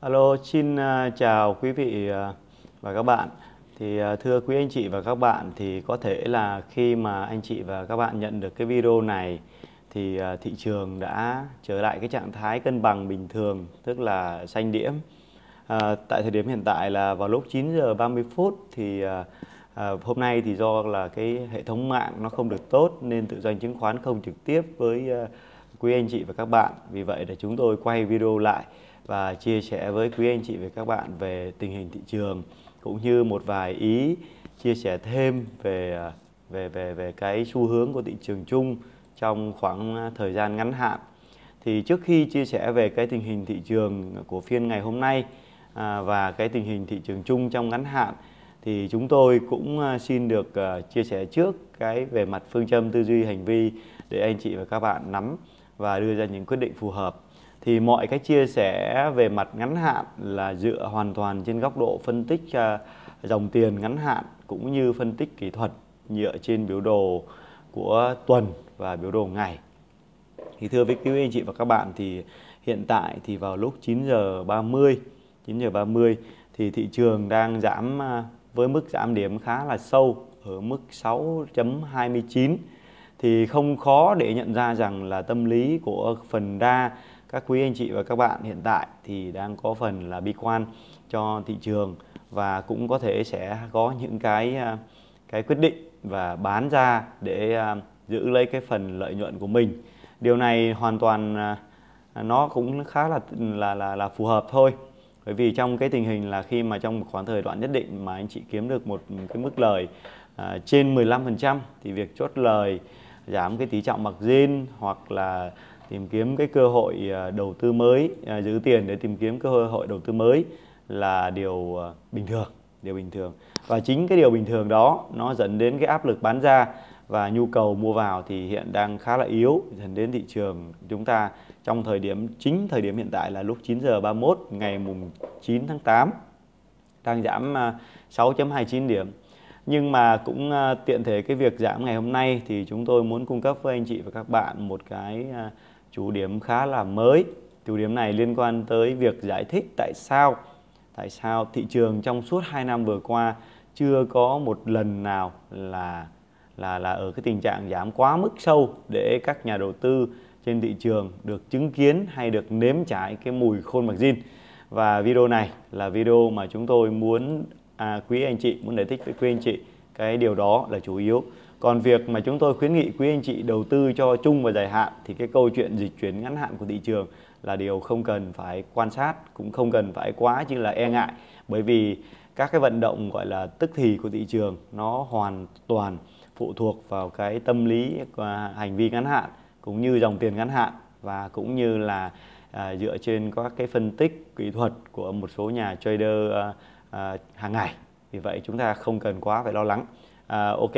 Alo, xin à, chào quý vị à, và các bạn. Thì à, thưa quý anh chị và các bạn thì có thể là khi mà anh chị và các bạn nhận được cái video này thì thị trường đã trở lại cái trạng thái cân bằng bình thường, tức là xanh điểm. À, tại thời điểm hiện tại là vào lúc 9 giờ 30 phút thì à, hôm nay thì do là cái hệ thống mạng nó không được tốt nên tự doanh chứng khoán không trực tiếp với à, quý anh chị và các bạn. Vì vậy là chúng tôi quay video lại và chia sẻ với quý anh chị và các bạn về tình hình thị trường cũng như một vài ý chia sẻ thêm về à, về về về cái xu hướng của thị trường chung trong khoảng à, thời gian ngắn hạn. Thì trước khi chia sẻ về cái tình hình thị trường của phiên ngày hôm nay à, và cái tình hình thị trường chung trong ngắn hạn thì chúng tôi cũng xin được chia sẻ trước cái về mặt phương châm tư duy hành vi để anh chị và các bạn nắm và đưa ra những quyết định phù hợp thì mọi cái chia sẻ về mặt ngắn hạn là dựa hoàn toàn trên góc độ phân tích à, dòng tiền ngắn hạn cũng như phân tích kỹ thuật dựa trên biểu đồ của tuần và biểu đồ ngày. Thì thưa với quý anh chị và các bạn thì hiện tại thì vào lúc 9 giờ 30, 9 giờ 30 thì thị trường đang giảm à, với mức giảm điểm khá là sâu ở mức 6.29 thì không khó để nhận ra rằng là tâm lý của phần đa các quý anh chị và các bạn hiện tại thì đang có phần là bi quan cho thị trường và cũng có thể sẽ có những cái à, cái quyết định và bán ra để à, giữ lấy cái phần lợi nhuận của mình điều này hoàn toàn à, nó cũng khá là là là, là phù hợp thôi bởi vì trong cái tình hình là khi mà trong một khoảng thời đoạn nhất định mà anh chị kiếm được một cái mức lời à, trên 15% thì việc chốt lời giảm cái tỷ trọng margin hoặc là tìm kiếm cái cơ hội à, đầu tư mới à, giữ tiền để tìm kiếm cơ hội đầu tư mới là điều à, bình thường điều bình thường và chính cái điều bình thường đó nó dẫn đến cái áp lực bán ra và nhu cầu mua vào thì hiện đang khá là yếu dẫn đến thị trường chúng ta trong thời điểm chính thời điểm hiện tại là lúc 9 giờ 31 ngày mùng 9 tháng 8 đang giảm 6.29 điểm nhưng mà cũng tiện thể cái việc giảm ngày hôm nay thì chúng tôi muốn cung cấp với anh chị và các bạn một cái chủ điểm khá là mới chủ điểm này liên quan tới việc giải thích tại sao tại sao thị trường trong suốt 2 năm vừa qua chưa có một lần nào là là là ở cái tình trạng giảm quá mức sâu để các nhà đầu tư trên thị trường được chứng kiến hay được nếm trải cái mùi khôn mặc zin và video này là video mà chúng tôi muốn à, quý anh chị muốn giải thích với quý anh chị cái điều đó là chủ yếu còn việc mà chúng tôi khuyến nghị quý anh chị đầu tư cho chung và dài hạn thì cái câu chuyện dịch chuyển ngắn hạn của thị trường là điều không cần phải quan sát cũng không cần phải quá chứ là e ngại bởi vì các cái vận động gọi là tức thì của thị trường nó hoàn toàn phụ thuộc vào cái tâm lý và hành vi ngắn hạn cũng như dòng tiền ngắn hạn và cũng như là à, dựa trên các cái phân tích kỹ thuật của một số nhà trader à, à, hàng ngày vì vậy chúng ta không cần quá phải lo lắng à, ok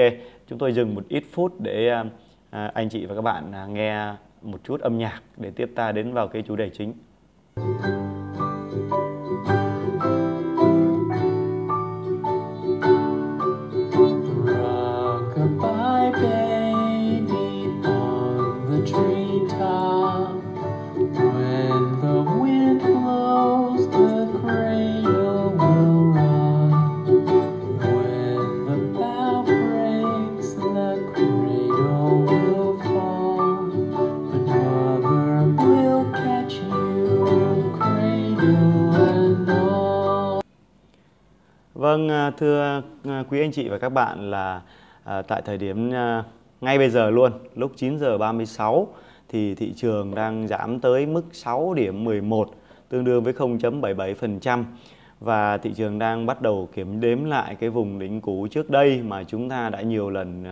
chúng tôi dừng một ít phút để à, à anh chị và các bạn à, nghe một chút âm nhạc để tiếp ta đến vào cái chủ đề chính Thank you. Vâng, à, thưa à, quý anh chị và các bạn là à, tại thời điểm ngay bây giờ luôn, lúc 9 giờ 36 thì thị trường đang giảm tới mức 6 điểm 11 tương đương với 0.77% và thị trường đang bắt đầu kiểm đếm lại cái vùng đỉnh cũ trước đây mà chúng ta đã nhiều lần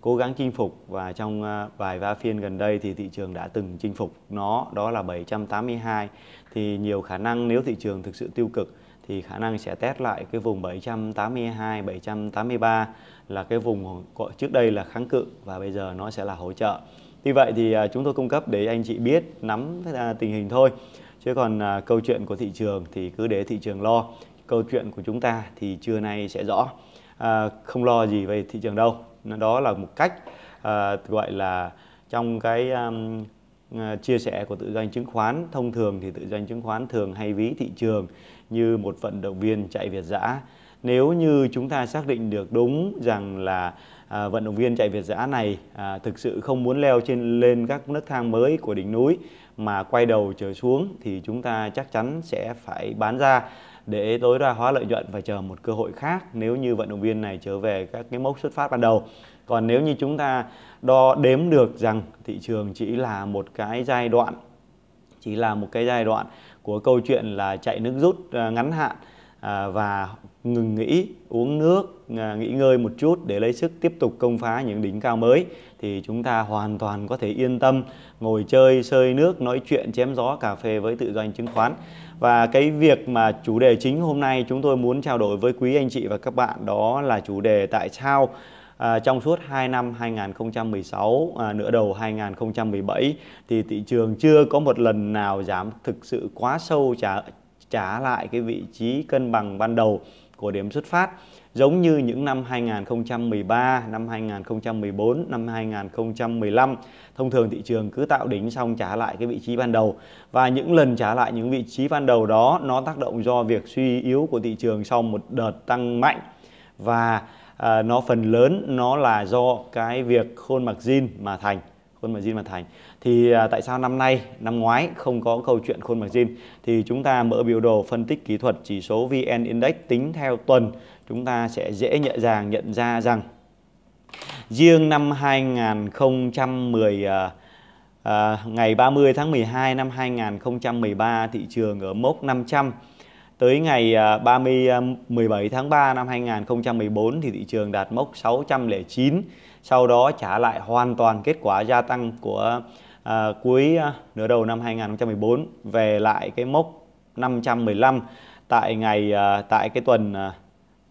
cố gắng chinh phục và trong vài ba phiên gần đây thì thị trường đã từng chinh phục nó đó là 782 thì nhiều khả năng nếu thị trường thực sự tiêu cực thì khả năng sẽ test lại cái vùng 782, 783 là cái vùng trước đây là kháng cự và bây giờ nó sẽ là hỗ trợ. Tuy vậy thì à, chúng tôi cung cấp để anh chị biết nắm à, tình hình thôi. Chứ còn à, câu chuyện của thị trường thì cứ để thị trường lo. Câu chuyện của chúng ta thì trưa nay sẽ rõ. À, không lo gì về thị trường đâu. Đó là một cách à, gọi là trong cái um, chia sẻ của tự doanh chứng khoán thông thường thì tự doanh chứng khoán thường hay ví thị trường như một vận động viên chạy việt dã nếu như chúng ta xác định được đúng rằng là à, vận động viên chạy việt dã này à, thực sự không muốn leo trên lên các nấc thang mới của đỉnh núi mà quay đầu trở xuống thì chúng ta chắc chắn sẽ phải bán ra để tối đa hóa lợi nhuận và chờ một cơ hội khác nếu như vận động viên này trở về các cái mốc xuất phát ban đầu còn nếu như chúng ta đo đếm được rằng thị trường chỉ là một cái giai đoạn chỉ là một cái giai đoạn của câu chuyện là chạy nước rút à, ngắn hạn à, và ngừng nghỉ, uống nước, à, nghỉ ngơi một chút để lấy sức tiếp tục công phá những đỉnh cao mới thì chúng ta hoàn toàn có thể yên tâm ngồi chơi, sơi nước, nói chuyện, chém gió, cà phê với tự doanh chứng khoán. Và cái việc mà chủ đề chính hôm nay chúng tôi muốn trao đổi với quý anh chị và các bạn đó là chủ đề tại sao à, trong suốt 2 năm 2016 à, nửa đầu 2017 thì thị trường chưa có một lần nào giảm thực sự quá sâu trả trả lại cái vị trí cân bằng ban đầu của điểm xuất phát giống như những năm 2013, năm 2014, năm 2015. Thông thường thị trường cứ tạo đỉnh xong trả lại cái vị trí ban đầu và những lần trả lại những vị trí ban đầu đó nó tác động do việc suy yếu của thị trường sau một đợt tăng mạnh và à, nó phần lớn nó là do cái việc khuôn mặt zin mà thành khuôn mặt zin mà thành thì à, tại sao năm nay năm ngoái không có câu chuyện khuôn mặt zin thì chúng ta mở biểu đồ phân tích kỹ thuật chỉ số vn index tính theo tuần chúng ta sẽ dễ nhận dàng nhận ra rằng riêng năm 2010 à, à, ngày 30 tháng 12 năm 2013 thị trường ở mốc 500 Tới ngày 30 à, 17 à, tháng 3 năm 2014 thì thị trường đạt mốc 609, sau đó trả lại hoàn toàn kết quả gia tăng của à, cuối à, nửa đầu năm 2014 về lại cái mốc 515 tại ngày à, tại cái tuần à,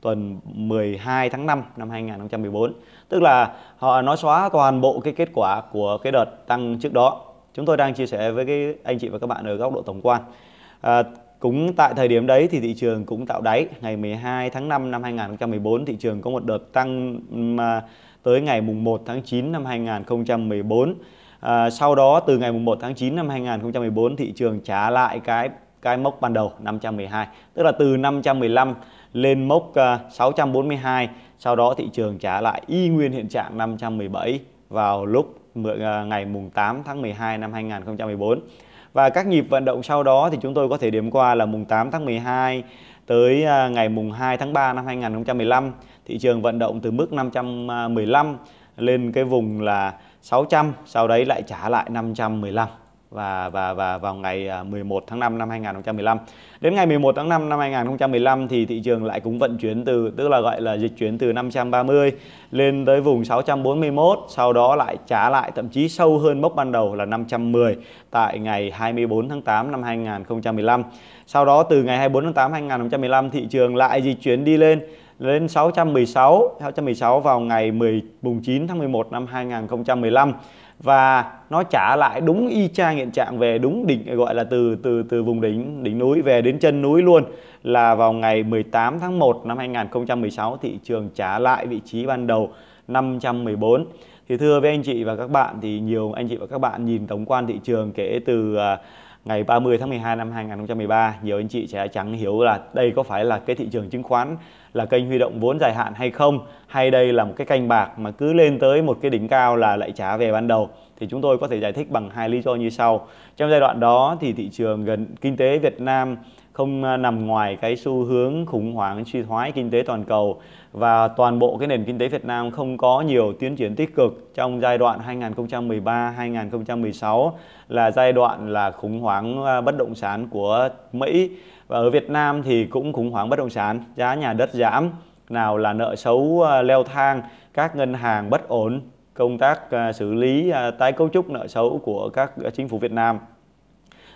tuần 12 tháng 5 năm 2014 tức là họ nói xóa toàn bộ cái kết quả của cái đợt tăng trước đó chúng tôi đang chia sẻ với cái anh chị và các bạn ở góc độ tổng quan à, cũng tại thời điểm đấy thì thị trường cũng tạo đáy. Ngày 12 tháng 5 năm 2014 thị trường có một đợt tăng mà tới ngày mùng 1 tháng 9 năm 2014. À, sau đó từ ngày mùng 1 tháng 9 năm 2014 thị trường trả lại cái cái mốc ban đầu 512, tức là từ 515 lên mốc 642, à, sau đó thị trường trả lại y nguyên hiện trạng 517 vào lúc à, ngày mùng 8 tháng 12 năm 2014. Và các nhịp vận động sau đó thì chúng tôi có thể điểm qua là mùng 8 tháng 12 tới à, ngày mùng 2 tháng 3 năm 2015 thị trường vận động từ mức 515 à, lên cái vùng là 600 sau đấy lại trả lại 515 và và và vào ngày 11 à, tháng 5 năm 2015. Đến ngày 11 tháng 5 năm 2015 thì thị trường lại cũng vận chuyển từ tức là gọi là dịch chuyển từ 530 lên tới vùng 641, sau đó lại trả lại thậm chí sâu hơn mốc ban đầu là 510 tại ngày 24 tháng 8 năm 2015. Sau đó từ ngày 24 tháng 8 năm 2015 thị trường lại dịch chuyển đi lên lên 616, 616 vào ngày 10 9 tháng 11 năm 2015 và nó trả lại đúng y chang hiện trạng về đúng đỉnh gọi là từ từ từ vùng đỉnh đỉnh núi về đến chân núi luôn là vào ngày 18 tháng 1 năm 2016 thị trường trả lại vị trí ban đầu 514 thì thưa với anh chị và các bạn thì nhiều anh chị và các bạn nhìn tổng quan thị trường kể từ uh, ngày 30 tháng 12 năm 2013 nhiều anh chị sẽ chẳng hiểu là đây có phải là cái thị trường chứng khoán là kênh huy động vốn dài hạn hay không hay đây là một cái canh bạc mà cứ lên tới một cái đỉnh cao là lại trả về ban đầu thì chúng tôi có thể giải thích bằng hai lý do như sau trong giai đoạn đó thì thị trường gần kinh tế Việt Nam không à, nằm ngoài cái xu hướng khủng hoảng suy thoái kinh tế toàn cầu và toàn bộ cái nền kinh tế Việt Nam không có nhiều tiến triển tích cực trong giai đoạn 2013-2016 là giai đoạn là khủng hoảng à, bất động sản của Mỹ và ở Việt Nam thì cũng khủng hoảng bất động sản, giá nhà đất giảm, nào là nợ xấu à, leo thang, các ngân hàng bất ổn, công tác xử lý tái cấu trúc nợ xấu của các chính phủ Việt Nam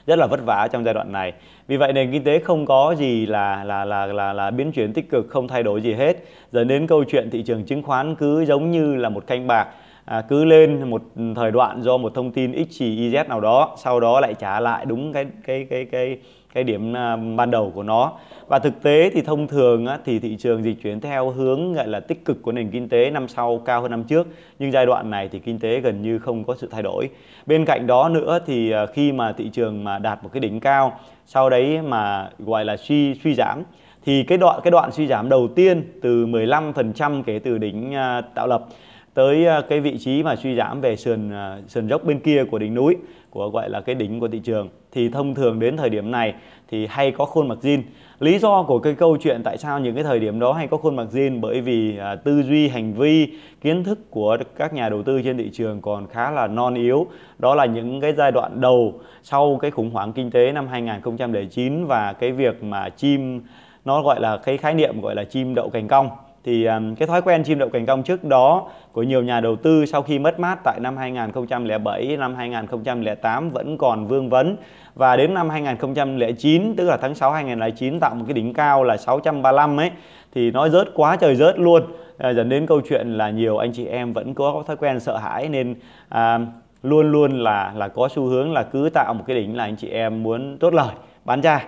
rất là vất vả trong giai đoạn này vì vậy nền kinh tế không có gì là là là là là biến chuyển tích cực không thay đổi gì hết dẫn đến câu chuyện thị trường chứng khoán cứ giống như là một canh bạc à, cứ lên một thời đoạn do một thông tin x chỉ y z nào đó sau đó lại trả lại đúng cái cái cái cái cái điểm à, ban đầu của nó và thực tế thì thông thường thì thị trường dịch chuyển theo hướng gọi là tích cực của nền kinh tế năm sau cao hơn năm trước nhưng giai đoạn này thì kinh tế gần như không có sự thay đổi bên cạnh đó nữa thì à, khi mà thị trường mà đạt một cái đỉnh cao sau đấy mà gọi là suy suy giảm thì cái đoạn cái đoạn suy giảm đầu tiên từ 15% kể từ đỉnh à, tạo lập tới cái vị trí mà suy giảm về sườn sườn dốc bên kia của đỉnh núi của gọi là cái đỉnh của thị trường thì thông thường đến thời điểm này thì hay có khuôn mặt jean lý do của cái câu chuyện tại sao những cái thời điểm đó hay có khuôn mặt jean bởi vì à, tư duy hành vi kiến thức của các nhà đầu tư trên thị trường còn khá là non yếu đó là những cái giai đoạn đầu sau cái khủng hoảng kinh tế năm 2009 và cái việc mà chim nó gọi là cái khái niệm gọi là chim đậu cành cong thì cái thói quen chim đậu cành cong trước đó của nhiều nhà đầu tư sau khi mất mát tại năm 2007, năm 2008 vẫn còn vương vấn và đến năm 2009 tức là tháng 6 2009 tạo một cái đỉnh cao là 635 ấy thì nó rớt quá trời rớt luôn à, dẫn đến câu chuyện là nhiều anh chị em vẫn có thói quen sợ hãi nên à, luôn luôn là là có xu hướng là cứ tạo một cái đỉnh là anh chị em muốn tốt lời bán ra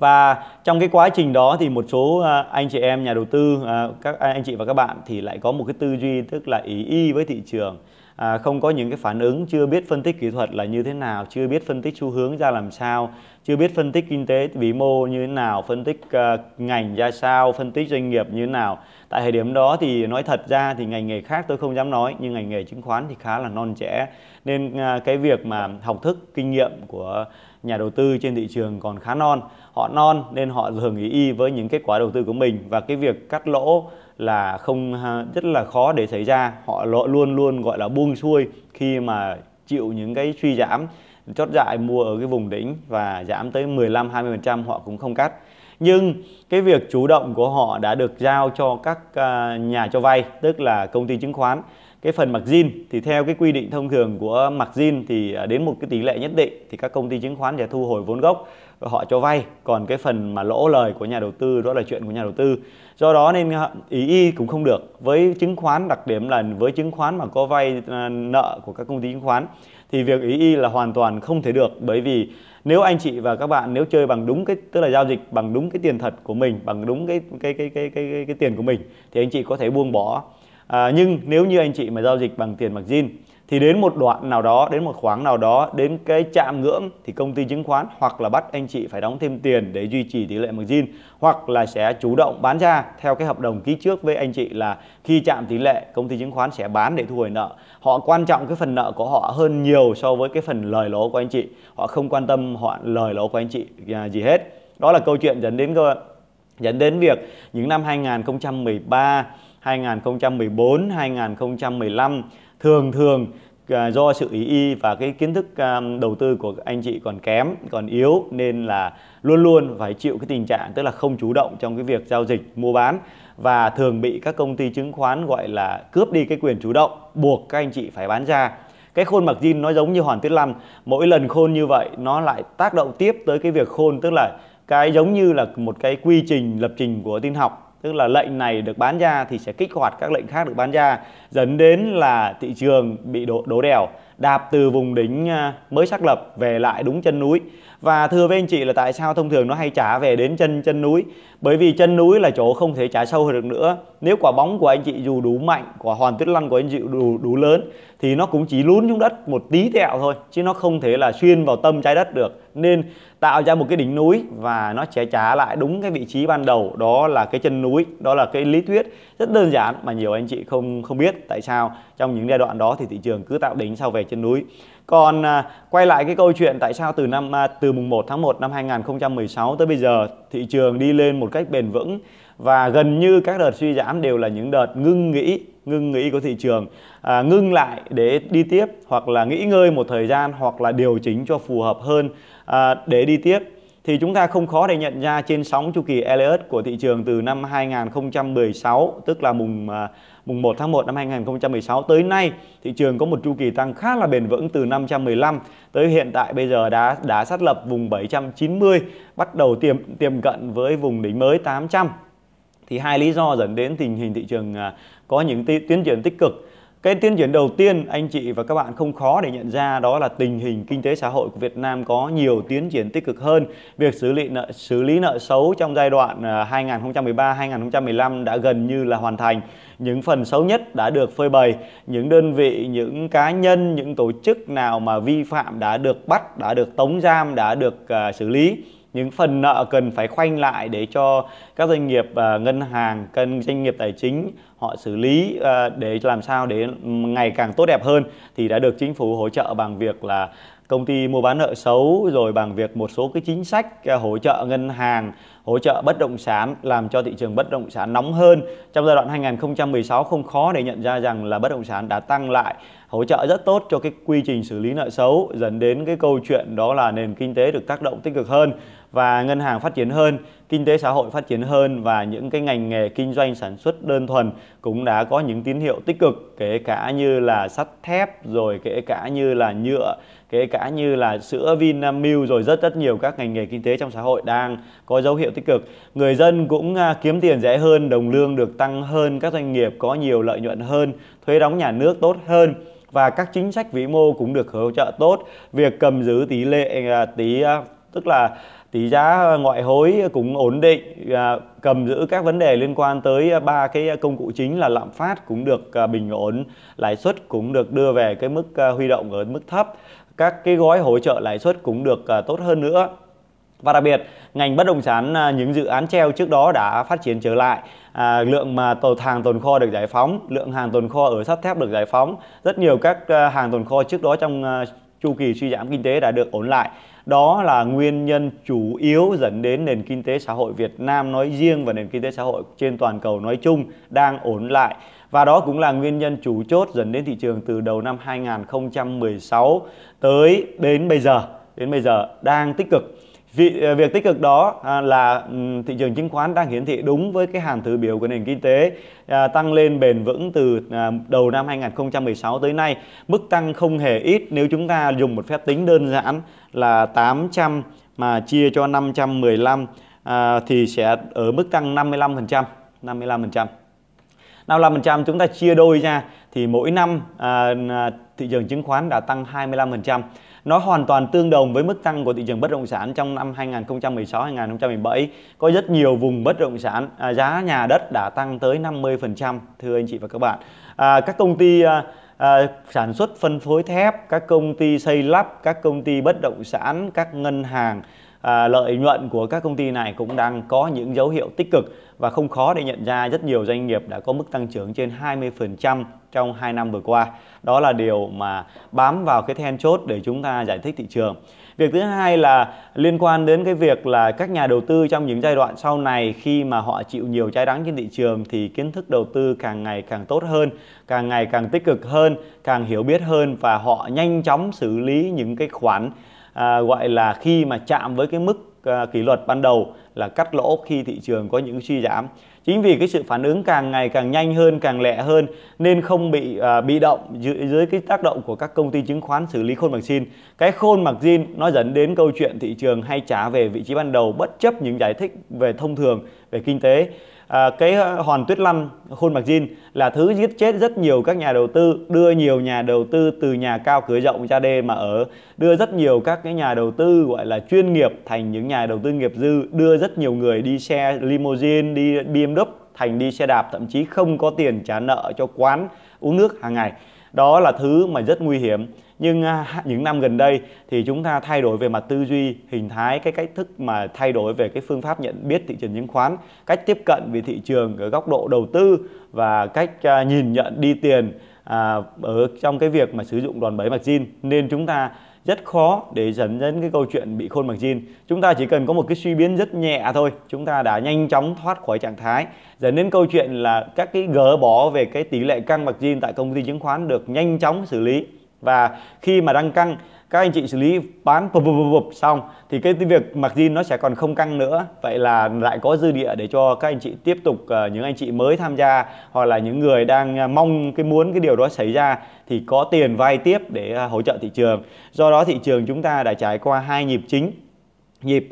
và trong cái quá trình đó thì một số à, anh chị em nhà đầu tư à, các à, anh chị và các bạn thì lại có một cái tư duy tức là ý y với thị trường à, không có những cái phản ứng chưa biết phân tích kỹ thuật là như thế nào chưa biết phân tích xu hướng ra làm sao chưa biết phân tích kinh tế vĩ mô như thế nào phân tích uh, ngành ra sao phân tích doanh nghiệp như thế nào tại thời điểm đó thì nói thật ra thì ngành nghề khác tôi không dám nói nhưng ngành nghề chứng khoán thì khá là non trẻ nên uh, cái việc mà học thức kinh nghiệm của nhà đầu tư trên thị trường còn khá non họ non nên họ thường ý y với những kết quả đầu tư của mình và cái việc cắt lỗ là không rất là khó để xảy ra họ luôn luôn gọi là buông xuôi khi mà chịu những cái suy giảm chót dại mua ở cái vùng đỉnh và giảm tới 15 20% họ cũng không cắt. Nhưng cái việc chủ động của họ đã được giao cho các à, nhà cho vay, tức là công ty chứng khoán. Cái phần margin thì theo cái quy định thông thường của margin thì à, đến một cái tỷ lệ nhất định thì các công ty chứng khoán sẽ thu hồi vốn gốc họ cho vay, còn cái phần mà lỗ lời của nhà đầu tư đó là chuyện của nhà đầu tư do đó nên ý y cũng không được với chứng khoán đặc điểm là với chứng khoán mà có vay ờ, nợ của các công ty chứng khoán thì việc ý y là hoàn toàn không thể được bởi vì nếu anh chị và các bạn nếu chơi bằng đúng cái tức là giao dịch bằng đúng cái tiền thật của mình bằng đúng cái cái cái cái cái cái, cái tiền của mình thì anh chị có thể buông bỏ à, nhưng nếu như anh chị mà giao dịch bằng tiền margin thì đến một đoạn nào đó đến một khoảng nào đó đến cái chạm ngưỡng thì công ty chứng khoán hoặc là bắt anh chị phải đóng thêm tiền để duy trì tỷ lệ margin hoặc là sẽ chủ động bán ra theo cái hợp đồng ký trước với anh chị là khi chạm tỷ lệ công ty chứng khoán sẽ bán để thu hồi nợ họ quan trọng cái phần nợ của họ hơn nhiều so với cái phần lời lỗ của anh chị họ không quan tâm họ lời lỗ của anh chị à, gì hết đó là câu chuyện dẫn đến dẫn đến việc những năm 2013 2014 2015 thường thường à, do sự ý y và cái kiến thức à, đầu tư của anh chị còn kém còn yếu nên là luôn luôn phải chịu cái tình trạng tức là không chủ động trong cái việc giao dịch mua bán và thường bị các công ty chứng khoán gọi là cướp đi cái quyền chủ động buộc các anh chị phải bán ra cái khôn mặc jean nó giống như hoàn tuyết lâm mỗi lần khôn như vậy nó lại tác động tiếp tới cái việc khôn tức là cái giống như là một cái quy trình lập trình của tin học tức là lệnh này được bán ra thì sẽ kích hoạt các lệnh khác được bán ra dẫn đến là thị trường bị đổ, đổ đèo đạp từ vùng đỉnh à, mới xác lập về lại đúng chân núi và thưa với anh chị là tại sao thông thường nó hay trả về đến chân chân núi bởi vì chân núi là chỗ không thể trả sâu được nữa nếu quả bóng của anh chị dù đủ mạnh quả hoàn tuyết lăn của anh chị đủ đủ lớn thì nó cũng chỉ lún xuống đất một tí tẹo thôi chứ nó không thể là xuyên vào tâm trái đất được nên tạo ra một cái đỉnh núi và nó sẽ trả lại đúng cái vị trí ban đầu đó là cái chân núi đó là cái lý thuyết rất đơn giản mà nhiều anh chị không không biết tại sao trong những giai đoạn đó thì thị trường cứ tạo đỉnh sau về chân núi còn à, quay lại cái câu chuyện tại sao từ năm à, từ mùng 1 tháng 1 năm 2016 tới bây giờ thị trường đi lên một cách bền vững và gần như các đợt suy giảm đều là những đợt ngưng nghỉ ngưng nghỉ của thị trường à, ngưng lại để đi tiếp hoặc là nghỉ ngơi một thời gian hoặc là điều chỉnh cho phù hợp hơn à, để đi tiếp thì chúng ta không khó để nhận ra trên sóng chu kỳ Elliott của thị trường từ năm 2016 tức là mùng à, mùng 1 tháng 1 năm 2016 tới nay thị trường có một chu kỳ tăng khá là bền vững từ 515 tới hiện tại bây giờ đã đã xác lập vùng 790 bắt đầu tiềm tiềm cận với vùng đỉnh mới 800 thì hai lý do dẫn đến tình hình thị trường à, có những tiến triển tích cực cái tiến triển đầu tiên anh chị và các bạn không khó để nhận ra đó là tình hình kinh tế xã hội của Việt Nam có nhiều tiến triển tích cực hơn. Việc xử lý nợ xử lý nợ xấu trong giai đoạn 2013-2015 à, đã gần như là hoàn thành. Những phần xấu nhất đã được phơi bày, những đơn vị, những cá nhân, những tổ chức nào mà vi phạm đã được bắt, đã được tống giam, đã được uh, xử lý những phần nợ cần phải khoanh lại để cho các doanh nghiệp uh, ngân hàng, cần doanh nghiệp tài chính họ xử lý ờ, để làm sao để ngày càng tốt đẹp hơn thì đã được chính phủ hỗ trợ bằng việc là công ty mua bán nợ xấu rồi bằng việc một số cái chính sách ờ, hỗ trợ ngân hàng, hỗ trợ bất động sản làm cho thị trường bất động sản nóng hơn. Trong giai đoạn 2016 không khó để nhận ra rằng là bất động sản đã tăng lại, hỗ trợ rất tốt cho cái quy trình xử lý nợ xấu dẫn đến cái câu chuyện đó là nền kinh tế được tác động tích cực hơn và ngân hàng phát triển hơn, kinh tế xã hội phát triển hơn và những cái ngành nghề kinh doanh sản xuất đơn thuần cũng đã có những tín hiệu tích cực kể cả như là sắt thép rồi kể cả như là nhựa kể cả như là sữa Vinamilk rồi rất rất nhiều các ngành nghề kinh tế trong xã hội đang có dấu hiệu tích cực. Người dân cũng à, kiếm tiền dễ hơn, đồng lương được tăng hơn, các doanh nghiệp có nhiều lợi nhuận hơn, thuế đóng nhà nước tốt hơn và các chính sách vĩ mô cũng được hỗ trợ tốt. Việc cầm giữ tỷ lệ à, tỷ à, tức là tỷ giá ờ, ngoại hối cũng ổn định à, cầm giữ các vấn đề liên quan tới à, ba cái công cụ chính là lạm phát cũng được à, bình ổn lãi suất cũng được đưa về cái mức huy động ở mức thấp các cái gói hỗ trợ lãi suất cũng được tốt hơn nữa và đặc biệt ngành bất động sản những dự án treo trước đó đã phát triển trở lại à, lượng mà tàu hàng tồn kho được giải phóng lượng hàng tồn kho ở sắt thép được giải phóng rất nhiều các hàng tồn kho trước đó trong chu kỳ suy giảm kinh tế đã được ổn lại đó là nguyên nhân chủ yếu dẫn đến nền kinh tế xã hội Việt Nam nói riêng và nền kinh tế xã hội trên toàn cầu nói chung đang ổn lại. Và đó cũng là nguyên nhân chủ chốt dẫn đến thị trường từ đầu năm 2016 tới đến bây giờ, đến bây giờ đang tích cực. Vì, ờ, việc tích cực đó à, là thị trường chứng khoán đang hiển thị đúng với cái hàm thứ biểu của nền kinh tế à, tăng lên bền vững từ à, đầu năm 2016 tới nay. Mức tăng không hề ít nếu chúng ta dùng một phép tính đơn giản là 800 mà chia cho 515 à, thì sẽ ở mức tăng 55%, 55%. 55% chúng ta chia đôi ra thì mỗi năm à, thị trường chứng khoán đã tăng 25%. Nó hoàn toàn tương đồng với mức tăng của thị trường bất động sản trong năm 2016-2017. Có rất nhiều vùng bất động sản, à, giá nhà đất đã tăng tới 50% thưa anh chị và các bạn. À, các công ty à, à, sản xuất phân phối thép, các công ty xây lắp, các công ty bất động sản, các ngân hàng à, lợi nhuận của các công ty này cũng đang có những dấu hiệu tích cực và không khó để nhận ra rất nhiều doanh nghiệp đã có mức tăng trưởng trên 20% trong 2 năm vừa qua. Đó là điều mà bám vào cái then chốt để chúng ta giải thích thị trường. Việc thứ hai là liên quan đến cái việc là các nhà đầu tư trong những giai đoạn sau này khi mà họ chịu nhiều trái đắng trên thị trường thì kiến thức đầu tư càng ngày càng tốt hơn, càng ngày càng tích cực hơn, càng hiểu biết hơn và họ nhanh chóng xử lý những cái khoản à, gọi là khi mà chạm với cái mức Ờ, kỷ luật ban đầu là cắt lỗ khi thị trường có những suy giảm chính vì cái sự phản ứng càng ngày càng nhanh hơn càng lẹ hơn nên không bị à, bị động dưới, dưới cái tác động của các công ty chứng khoán xử lý khôn bằng xin cái khôn bằng xin nó dẫn đến câu chuyện thị trường hay trả về vị trí ban đầu bất chấp những giải thích về thông thường về kinh tế À, cái ờ, hoàn tuyết lăn khuôn mặt jean là thứ giết chết rất nhiều các nhà đầu tư đưa nhiều nhà đầu tư từ nhà cao cửa rộng ra đê mà ở đưa rất nhiều các cái nhà đầu tư gọi là chuyên nghiệp thành những nhà đầu tư nghiệp dư đưa rất nhiều người đi xe limousine đi BMW thành đi xe đạp thậm chí không có tiền trả nợ cho quán uống nước hàng ngày đó là thứ mà rất nguy hiểm nhưng à, những năm gần đây thì chúng ta thay đổi về mặt tư duy hình thái cái cách thức mà thay đổi về cái phương pháp nhận biết thị trường chứng khoán cách tiếp cận về thị trường ở góc độ đầu tư và cách à, nhìn nhận đi tiền à, ở trong cái việc mà sử dụng đòn bẩy margin nên chúng ta rất khó để dẫn đến cái câu chuyện bị khôn bằng jean chúng ta chỉ cần có một cái suy biến rất nhẹ thôi chúng ta đã nhanh chóng thoát khỏi trạng thái dẫn đến câu chuyện là các cái gỡ bỏ về cái tỷ lệ căng bằng jean tại công ty chứng khoán được nhanh chóng xử lý và khi mà đang căng các anh chị xử lý bán bụp bụp bụp xong thì cái việc margin nó sẽ còn không căng nữa vậy là lại có dư địa để cho các anh chị tiếp tục ờ, những anh chị mới tham gia hoặc là những người đang ờ, mong cái muốn cái điều đó xảy ra thì có tiền vay tiếp để ờ, hỗ trợ thị trường do đó thị trường chúng ta đã trải qua hai nhịp chính nhịp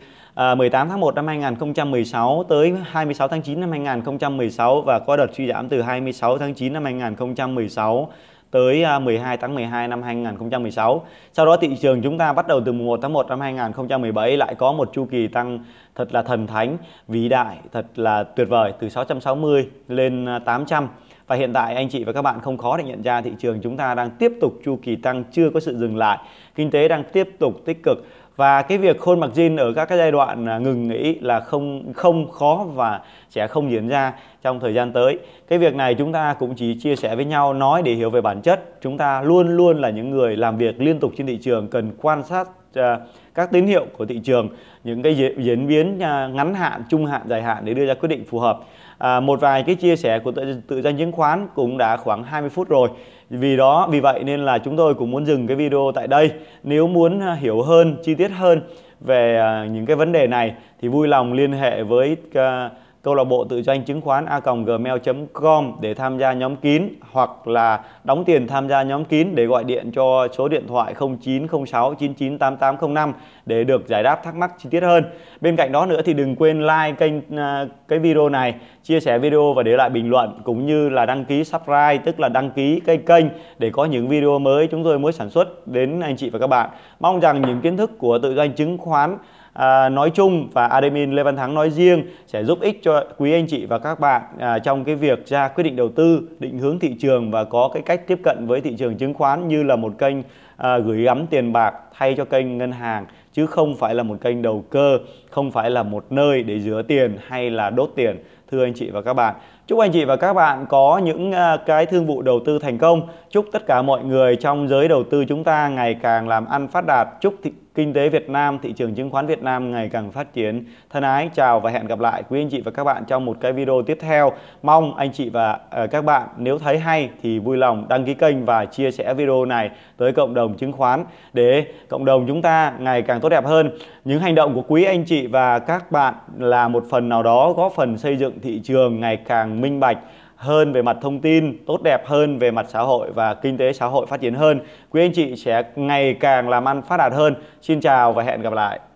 18 tháng 1 năm 2016 tới 26 tháng 9 năm 2016 và có đợt suy giảm từ 26 tháng 9 năm 2016 tới 12 à, tháng 12 năm 2016. Sau đó thị trường chúng ta bắt đầu từ 1 tháng 1 năm 2017 lại có một chu kỳ tăng thật là thần thánh, vĩ đại, thật là tuyệt vời từ 660 lên 800 à, và hiện tại anh chị và các bạn không khó để nhận ra thị trường chúng ta đang tiếp tục chu kỳ tăng chưa có sự dừng lại kinh tế đang tiếp tục tích cực và cái việc khôn mặc jean ở các cái giai đoạn à, ngừng nghỉ là không không khó và sẽ không diễn ra trong thời gian tới cái việc này chúng ta cũng chỉ chia sẻ với nhau nói để hiểu về bản chất chúng ta luôn luôn là những người làm việc liên tục trên thị trường cần quan sát à, các tín hiệu của thị trường những cái diễn biến à, ngắn hạn trung hạn dài hạn để đưa ra quyết định phù hợp à, một vài cái chia sẻ của tự, tự doanh chứng khoán cũng đã khoảng 20 phút rồi vì đó vì vậy nên là chúng tôi cũng muốn dừng cái video tại đây nếu muốn à, hiểu hơn chi tiết hơn về à, những cái vấn đề này thì vui lòng liên hệ với uh, câu lạc bộ tự doanh chứng khoán a gmail.com để tham gia nhóm kín hoặc là đóng tiền tham gia nhóm kín để gọi điện cho số điện thoại 0906 998805 để được giải đáp thắc mắc chi tiết hơn. Bên cạnh đó nữa thì đừng quên like kênh à, cái video này, chia sẻ video và để lại bình luận cũng như là đăng ký subscribe tức là đăng ký kênh kênh để có những video mới chúng tôi mới sản xuất đến anh chị và các bạn. Mong rằng những kiến thức của tự doanh chứng khoán à, nói chung và admin Lê Văn Thắng nói riêng sẽ giúp ích cho quý anh chị và các bạn à, trong cái việc ra quyết định đầu tư, định hướng thị trường và có cái cách tiếp cận với thị trường chứng khoán như là một kênh à, gửi gắm tiền bạc thay cho kênh ngân hàng chứ không phải là một kênh đầu cơ, không phải là một nơi để rửa tiền hay là đốt tiền thưa anh chị và các bạn. Chúc anh chị và các bạn có những à, cái thương vụ đầu tư thành công. Chúc tất cả mọi người trong giới đầu tư chúng ta ngày càng làm ăn phát đạt. Chúc thị Kinh tế Việt Nam, thị trường chứng khoán Việt Nam ngày càng phát triển. Thân ái chào và hẹn gặp lại quý anh chị và các bạn trong một cái video tiếp theo. Mong anh chị và ờ, các bạn nếu thấy hay thì vui lòng đăng ký kênh và chia sẻ video này tới cộng đồng chứng khoán để cộng đồng chúng ta ngày càng tốt đẹp hơn. Những hành động của quý anh chị và các bạn là một phần nào đó góp phần xây dựng thị trường ngày càng minh bạch hơn về mặt thông tin, tốt đẹp hơn về mặt xã hội và kinh tế xã hội phát triển hơn. Quý anh chị sẽ ngày càng làm ăn phát đạt hơn. Xin chào và hẹn gặp lại.